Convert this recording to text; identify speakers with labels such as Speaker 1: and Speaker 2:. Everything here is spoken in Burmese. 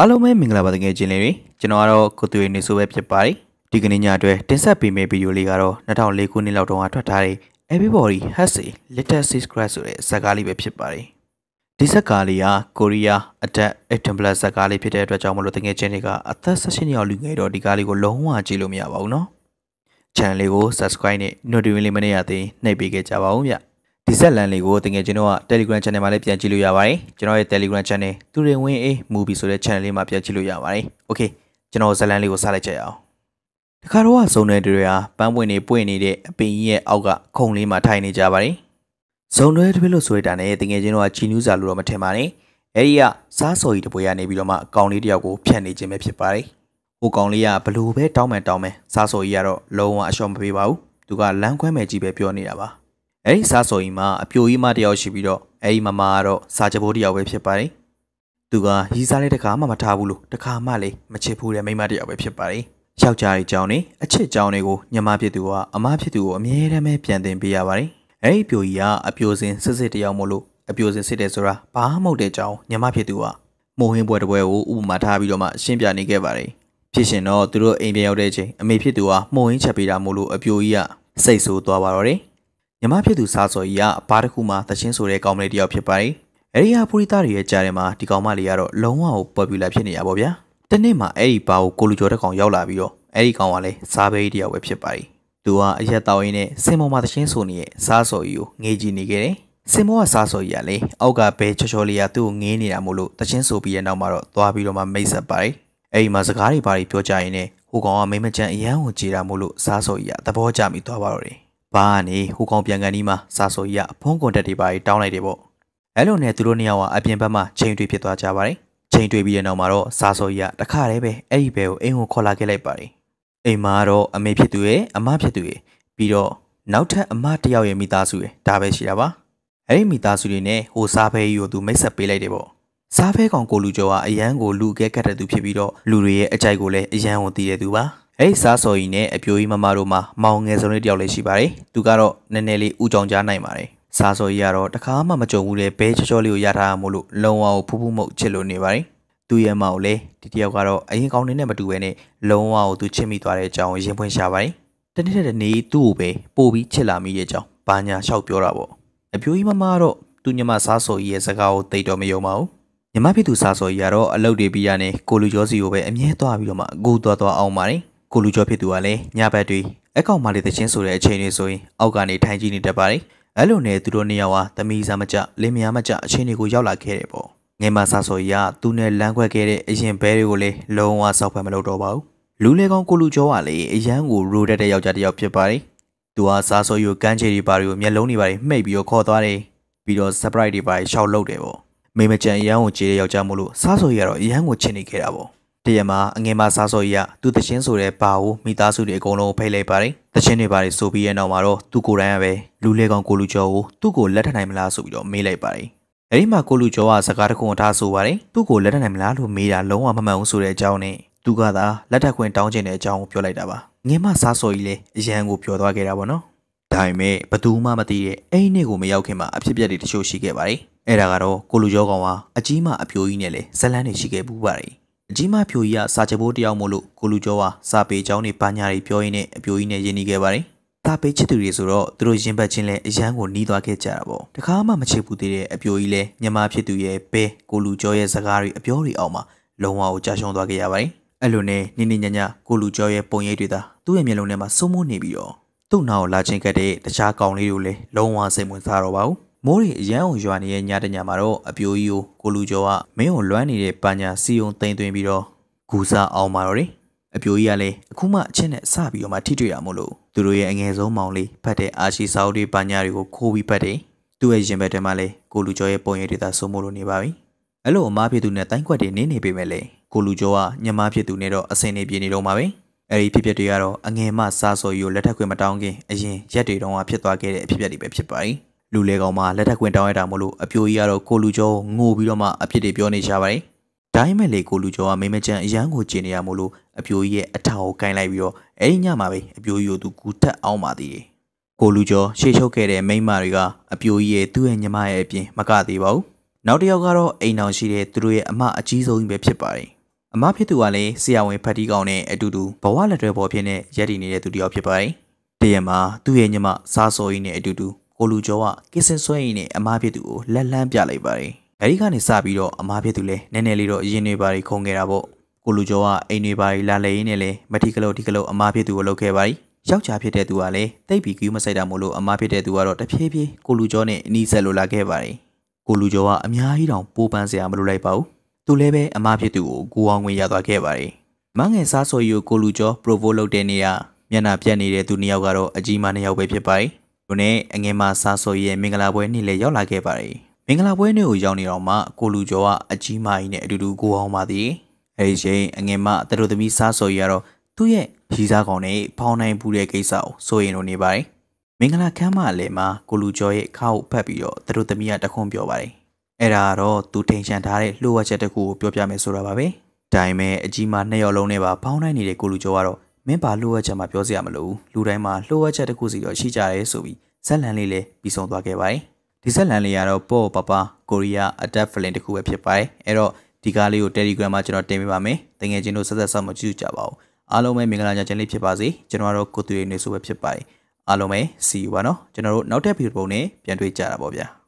Speaker 1: အားလုံးပဲမင်္ဂလာပါတကယ်ချင်းလေးတွေကျွန်တော်ကတော့ကိုသူရနေဆိုပဲဖြစ်ပါတယ်ဒီကနေ့ညအတွက်တင်ဆက်ပေးမယ့်ဗီဒီယိုလေးကတော့2004ခုနှစ်လောက်တုန်းကထွက်ထားတဲ့ Everybody Has a Little Secret ဆိုတဲ့ဇာတ်ကားလေးပဲဖြစ်ပါတယ်ဒီဇာတ်ကားလေးကကိုရီးယားအတက် Action Plus ဇာတ်ကားလေးဖြစ်တဲ့အတွက်ကြောင့်မလို့တကယ်ချင်းတွေကအသက်16ရောက်လူငယ်တော့ဒီကားလေးကိုလုံးဝကြည့်လို့မရပါဘူးเนาะ channel လေးကို subscribe နဲ့ notification လေးမနေ့ကသေးနှိပ်ပေးခဲ့ကြပါဦးဗျာဒီဆက်လန်လေးကိုတကယ်ကျွန်တော်က Telegram channel မှာလည်းပြန်ကြည့်လို့ရပါတယ်ကျွန်တော်ရဲ့ Telegram channel သူရင်ဝင်းအေး movie ဆိုတဲ့ channel လေးမှာပြန်ကြည့်လို့ရပါတယ် okay ကျွန်တော်ဇလန်လေးကိုစလိုက်ကြရအောင်တခါတော့ဇုံတွေတွေဟာပန်းပွင့်တွေပွင့်နေတဲ့အပင်ကြီးရဲ့အောက်ကခုံလေးမှာထိုင်နေကြပါတယ်ဇုံတွေတွေလို့ဆိုရတာနဲ့တကယ်ကျွန်တော်ကချီနူးစာလို့တော့မထင်ပါနဲ့အဲ့ဒီကစားစော်ကြီးတပွဲကနေပြီးတော့မှအကောင်လေးတယောက်ကိုဖြတ်နေခြင်းပဲဖြစ်ပါတယ်ဟိုကောင်လေးကဘလို့ပဲတောင်းမှန်တောင်းမှန်စားစော်ကြီးကတော့လုံးဝအရှော့မပေးပါဘူးသူကလမ်းခွဲမဲ့ကြီးပဲပြောနေတာပါအဲ့ဒီစားစော်ကြီးမှာအပြိုကြီးမတယောက်ရှိပြီးတော့အဲ့ဒီမမကတော့စားချဘိုးတယောက်ပဲဖြစ်ပါတယ်သူကရီးစားတဲ့တကားမှမထားဘူးလို့တကားမှလည်းမချစ်ဘူးတဲ့မိမတယောက်ပဲဖြစ်ပါတယ်ယောက်ျားရဲ့ကြောင်းနဲ့အချစ်ကြောင်းတွေကိုညမဖြစ်သူကအမဖြစ်သူကိုအမြဲတမ်းပဲပြန်တင်ပေးရပါတယ်အဲ့ဒီပြိုကြီးကအပြိုစင်စစ်စစ်တယောက်မို့လို့အပြိုစင်စစ်တယ်ဆိုတာဘာမှမဟုတ်တဲ့ကြောင်းညမဖြစ်သူကမိုးဟင်းပွဲတစ်ပွဲကိုဥပမာထားပြီးတော့မှရှင်းပြနေခဲ့ပါတယ်ဖြစ်ရှင်တော့သူတို့အိမ်ပြန်ရောက်တဲ့အချိန်အမေဖြစ်သူကမှုံရင်းချက်ပေးတာမို့လို့အပြိုကြီးကစိတ်ဆိုးသွားပါတော့တယ်မြမဖြစ်သူစားစော်ကြီးကအဘာတစ်ခုမှသချင်းဆိုတဲ့ကောင်မလေးတယောက်ဖြစ်ပါတယ်။အဲဒီဟာပူရီတာတွေရဲ့ကြားထဲမှာဒီကောင်မလေးကတော့လုံးဝပေါ်ပူလာဖြစ်နေတာပေါ့ဗျာ။တနေ့မှအဲဒီဘာကိုကိုလူကျော်တဲ့ကောင်ရောက်လာပြီးတော့အဲဒီကောင်ကလည်းစားဘေးတယောက်ပဲဖြစ်ပါတယ်။သူကအရက်တောင်ရင်းနဲ့စင်မောမှာသချင်းဆိုနေတဲ့စားစော်ကြီးကိုငေးကြည့်နေခဲ့တယ်။စင်မောကစားစော်ကြီးကလည်းအောက်ကဘဲချော်ချော်လေးကသူ့ကိုငေးနေတာမို့လို့သချင်းဆိုပြီးတဲ့နောက်မှာတော့သွားပြီးတော့မှမိတ်ဆက်ပါတယ်။အဲဒီမှာစကားတွေဘာတွေပြောကြရင်းနဲ့ဟိုကောင်ကမိမချမ်းအရန်ကိုကြေတာမို့လို့စားစော်ကြီးကသဘောကျမိသွားပါတော့တယ်။ဘာကနေဟိုကောင်ပြန်ကန်ဒီမှာစာဆိုကြီးကအဖုံးကွန်တက်တွေပါတောင်းလိုက်တယ်ပေါ့အဲလိုနဲ့သူတို့နှစ်ယောက်ကအပြင်ဘက်မှာချိန်တွေ့ဖြစ်သွားကြပါတယ်ချိန်တွေ့ပြီးတဲ့နောက်မှာတော့စာဆိုကြီးကတခါတည်းပဲအဲ့ဒီဘဲကိုအိမ်ကိုခေါ်လာခဲ့လိုက်ပါတယ်အိမ်မှာတော့အမေဖြစ်သူရဲ့အမဖြစ်သူရဲ့ပြီးတော့နောက်ထပ်အမတယောက်ရဲ့မိသားစုရဲ့ဒါပဲရှိတာပါအဲ့ဒီမိသားစုတွေနဲ့ဟိုစားဖဲကြီးကိုသူမိတ်ဆက်ပေးလိုက်တယ်ပေါ့စားဖဲကောင်ကိုလူကျော်ကအရန်ကိုလူအကဲကတ်တဲ့သူဖြစ်ပြီးတော့လူတွေရဲ့အကြိုက်ကိုလည်းအရန်ဝင်တည်တဲ့သူပါအဲ့စားစော်ကြီးနဲ့အပြိုကြီးမမတို့မှာမောင်ငယ်ဆုံးလေးတယောက်လေးရှိပါတယ်။သူကတော့နည်းနည်းလေးဥကြောင်ကြားနိုင်ပါတယ်။စားစော်ကြီးကတော့တခါမှမကြုံဘူးတဲ့ဘဲချောချောလေးကိုရထားမှလို့လုံဝကိုဖူးဖူးမှုတ်ချစ်လို့နေပါတယ်။သူ့ရဲ့မအောင်လေဒီတယောက်ကတော့အရင်ကောင်းနေနဲ့မတူဘဲနဲ့လုံဝကိုသူချစ်မိသွားတဲ့အကြောင်းရင်ဖွင့်ရှာပါတယ်။တနေ့တနေ့သူ့ကိုပဲပို့ပြီးချစ်လာမိတဲ့အကြောင်းဘာညာလျှောက်ပြောတာပေါ့။အပြိုကြီးမမကတော့သူ့ညီမစားစော်ကြီးရဲ့စကားကိုသိတော့မယုံပါဘူး။ညီမဖြစ်သူစာစော်ကြီးကတော့အလုပ်တွေပြီးရနေကိုလူကျော်စီကိုပဲအမြဲသွားပြီးတော့မှအကူသွားသွားအောင်ပါတယ်ကိုလူကျော်ဖြစ်သူကလည်းညဘက်တွေအကောင်မလေးတချင်းဆိုတဲ့အချိန်တွေဆိုရင်အောက်ကနေထိုင်ကြည့်နေတတ်ပါတယ်။အဲ့လိုနဲ့သူတို့နှစ်ယောက်ဟာသမီးစားမကြလင်မယားမကြအချိန်တွေကိုရောက်လာခဲ့တယ်ပေါ့။ငယ်မဆာဆိုရသူနဲ့လမ်းခွဲခဲ့တဲ့အရင်ဘဲတွေကိုလည်းလုံးဝစောက်ဖက်မလုပ်တော့ပါဘူး။လူလေကောင်ကိုလူကျော်ကလည်းအရန်ကိုရိုတက်တဲ့ယောက်ျားတစ်ယောက်ဖြစ်ပါတယ်။သူဟာစားဆိုရကန်းချေတွေပါတွေကိုမျက်လုံးတွေပါတွေမှိတ်ပြီးတော့ခေါ်သွားတယ်။ပြီးတော့ surprise တွေပါရှောက်လုပ်တယ်ပေါ့။မိမကြံအရန်ကိုကြေးတဲ့ယောက်ျားမို့လို့စားဆိုရကတော့အရန်ကိုချင်နေခဲ့တာပေါ့။တရမှာအငယ်မစားစော်ကြီးကသူတချင်းဆိုတဲ့ဘာကိုမိသားစုတွေအကုန်လုံးဖိတ်လိုက်ပါတယ်။တချင်းတွေပါတယ်ဆိုပြီးရဲ့နောက်မှာတော့သူကိုယ်တိုင်ကပဲလူလေကောင်ကိုလူကျော်ကိုသူ့ကိုလက်ထပ်နိုင်မလားဆိုပြီးတော့မေးလိုက်ပါတယ်။အဲဒီမှာကိုလူကျော်ကစကားတခုထားဆိုပါတယ်။သူ့ကိုလက်ထပ်နိုင်မလားလို့မေးတာလုံးဝမမှန်ဘူးဆိုတဲ့အကြောင်းနဲ့သူကသာလက်ထပ်ခွင့်တောင်းကျင်တဲ့အကြောင်းကိုပြောလိုက်တာပါ။ငယ်မစားစော်ကြီးလည်းအရန်ကိုပြောသွားခဲ့တာပေါ့နော်။ဒါပေမဲ့ဘသူမှမသိတဲ့အိမ်နဲ့ကိုမရောက်ခင်မှာအဖြစ်အပျက်တွေတချို့ရှိခဲ့ပါတယ်။အဲဒါကတော့ကိုလူကျော်ကောင်ကအကြီးမအပြိုးကြီးနဲ့လည်းဇလန်းတွေရှိခဲ့ပူးပါတယ်အကြီးမဖြိုကြီးကစာချုပ်ဘိုးတယောက်မို့လို့ကိုလူကျော်ကစာပေကျောင်းနေဘာညာတွေပြောရင်းနဲ့အပြိုကြီးနဲ့ယဉ်နေခဲ့ပါတယ်။စာပေချစ်သူတွေဆိုတော့သူတို့ရင်ပတ်ချင်းလဲအရန်ကိုနှီးသွားခဲ့ကြတာပေါ့။တခါမှမချစ်ဘူးသေးတဲ့အပြိုကြီးလဲညမဖြစ်သူရဲ့ဘဲကိုလူကျော်ရဲ့စကားတွေအပြောတွေအောက်မှာလုံးဝကိုကြာရှုံးသွားခဲ့ရပါတယ်။အဲ့လိုနဲ့နိနေညညကိုလူကျော်ရဲ့ပုံရိပ်တွေသာသူ့ရဲ့မျက်လုံးထဲမှာစုံမိုးနေပြီးတော့သူ့နာကိုလာချင်းကတဲ့တခြားကောင်လေးတွေလည်းလုံးဝစိတ်ဝင်စားတော့ပါဘူး။မိုးရီအရန်ကိုရွာနေတဲ့ညတညမှာတော့အပြိုကြီးကိုကိုလူကျော်ကမင်းကိုလွမ်းနေတဲ့ပညာစီယုံတင်သွင်းပြီးတော့ဂူစာအောင်ပါတော့တယ်အပြိုကြီးကလည်းအခုမှအချင်းနဲ့စပြီးတော့မှထိတွေ့ရမို့လို့သူတို့ရဲ့အငယ်ဆုံးမောင်လေးဖတ်တဲ့အာရှိစာအုပ်တွေပညာတွေကိုခိုးပြီးဖတ်တယ်သူ့ရဲ့ရင်ဘက်ထဲမှာလည်းကိုလူကျော်ရဲ့ပုံရိပ်တွေသာစိုးမိုးလို့နေပါပြီအဲ့လိုအမားဖြစ်သူနဲ့တိုင်းခွက်တွေနင်းနေပေမဲ့လည်းကိုလူကျော်ကညမဖြစ်သူနဲ့တော့အစင်နေပြေနေတော့မှာပဲအဲ့ဒီဖြစ်ပျက်တွေကတော့အငယ်မှစားစော်ကြီးကိုလက်ထပ်ခွင့်မတောင်းခင်အရင်ရက်တွေတုန်းကဖြစ်သွားခဲ့တဲ့အဖြစ်ပျက်တွေပဲဖြစ်ပါတယ်လူလဲကောင်မှလက်ထက်ခွင်တောင်းရတာမို့လို့အပြိုကြီးကတော့ကိုလူကျော်ငိုပြီးတော့မှအဖြစ်တွေပြောနေကြပါတယ်။ဒါပေမဲ့လေကိုလူကျော်ကမိမချန်အရန်ကိုကျင်နေရမို့လို့အပြိုကြီးရဲ့အထောက်ကိုကင်လိုက်ပြီးတော့အဲဒီညမှာပဲအပြိုကြီးကိုသူကူထက်အောင်ပါသေးတယ်။ကိုလူကျော်ရှေ့ချုပ်ခဲ့တဲ့မိမတွေကအပြိုကြီးရဲ့သူ့ရဲ့ညီမရဲ့အပြင်မကသေးပါဘူး။နောက်တစ်ယောက်ကတော့အိမ်အောင်ရှိတဲ့သူတို့ရဲ့အမအကြီးဆုံးပဲဖြစ်ပါတယ်။အမဖြစ်သူကလည်းဆရာဝန်ဖတ်တီးကောင်နဲ့အတူတူဘဝလက်တွဲပေါ်ဖြစ်နေရည်တည်နေတဲ့သူတစ်ယောက်ဖြစ်ပါတယ်။တရံမှာသူ့ရဲ့ညီမစားစော်ကြီးနဲ့အတူတူကိုလူကျော်ကကင်းစင်ဆွဲရင်နဲ့အမားဖြစ်သူကိုလက်လန်းပြလိုက်ပါတယ်။အဲဒီကနေစပြီးတော့အမားဖြစ်သူလည်းနည်းနည်းလေးတော့ရင်တွေပါရီခုန်ခဲ့တာပေါ့။ကိုလူကျော်ကအိမ်တွေပါရီလာလေရင်းနဲ့လည်းမထီကလို့ဒီကလို့အမားဖြစ်သူကိုလှုပ်ခဲ့ပါရီ။ယောက်ျားဖြစ်တဲ့သူကလည်းတိတ်ပြီးကူးမဆိုင်တာမို့လို့အမားဖြစ်တဲ့သူကတော့တဖြည်းဖြည်းကိုလူကျော်နဲ့အနီးဆက်လိုလာခဲ့ပါရီ။ကိုလူကျော်ကအများကြီးတောင်ပိုးပန်းစရာမလိုလိုက်ပါဘူး။သူလည်းပဲအမားဖြစ်သူကိုကိုအောင်ဝင်ရသွားခဲ့ပါရီ။မငယ်စားစော်ယူကိုလူကျော် provo လုပ်တဲ့နေရာမျက်နှာပြက်နေတဲ့သူနှစ်ယောက်ကတော့အကြီးမနှစ်ယောက်ပဲဖြစ်ပါတယ်တို့နဲ့အငယ်မစားစော်ရဲ့မင်္ဂလာပွဲနေ့လည်းရောက်လာခဲ့ပါတယ်။မင်္ဂလာပွဲနေ့ကိုရောက်နေတော့မှကိုလူကျော်ကအကြီးမကြီးနဲ့အတူတူကိုအောင်ပါသည်။အဲဒီချိန်အငယ်မတတို့သမီးစားစော်ရတော့သူ့ရဲ့ရီစားကောင်နဲ့ဖောင်းနိုင်ပူတဲ့ကိစ္စကိုစိုးရင်လို့နေပါတယ်။မင်္ဂလာခမ်းမအလယ်မှာကိုလူကျော်ရဲ့ခါကိုဖတ်ပြီးတော့တတို့သမီးကတခွန်းပြောပါတယ်။အဲ့ဒါကတော့သူထိန်ချန်ထားတဲ့လှုပ်ဝက်ချက်တစ်ခုကိုပြောပြမယ်ဆိုတာပါပဲ။ဒါပေမဲ့အကြီးမနှစ်ယောက်လုံးနဲ့ပါဖောင်းနိုင်နေတဲ့ကိုလူကျော်ကတော့မင်းပါလိုအပ်ချက်မှပြောစရာမလိုဘူးလူတိုင်းမှာလိုအပ်ချက်တစ်ခုစီတော့ရှိကြရဲဆိုပြီးဇက်လန်လေးလည်းပြီးဆုံးသွားခဲ့ပါတယ်ဒီဇက်လန်လေးကတော့ပေါ့ပပကိုရီးယားအတက်ဖလင်တစ်ခုပဲဖြစ်ပါတယ်အဲ့တော့ဒီကားလေးကို Telegram မှာကျွန်တော်တင်ပေးပါမယ်တကယ်ချင်းတို့ဆက်ဆက်ဆောက်မကြည့်ကြပါဘူးအားလုံးပဲမင်္ဂလာညချမ်းလေးဖြစ်ပါစေကျွန်တော်တို့ကိုသွေးနေဆိုပဲဖြစ်ပါတယ်အားလုံးပဲ see you ပါနော်ကျွန်တော်တို့နောက်တဲ့ဗီဒီယိုပုံနဲ့ပြန်တွေ့ကြတာပေါ့ဗျာ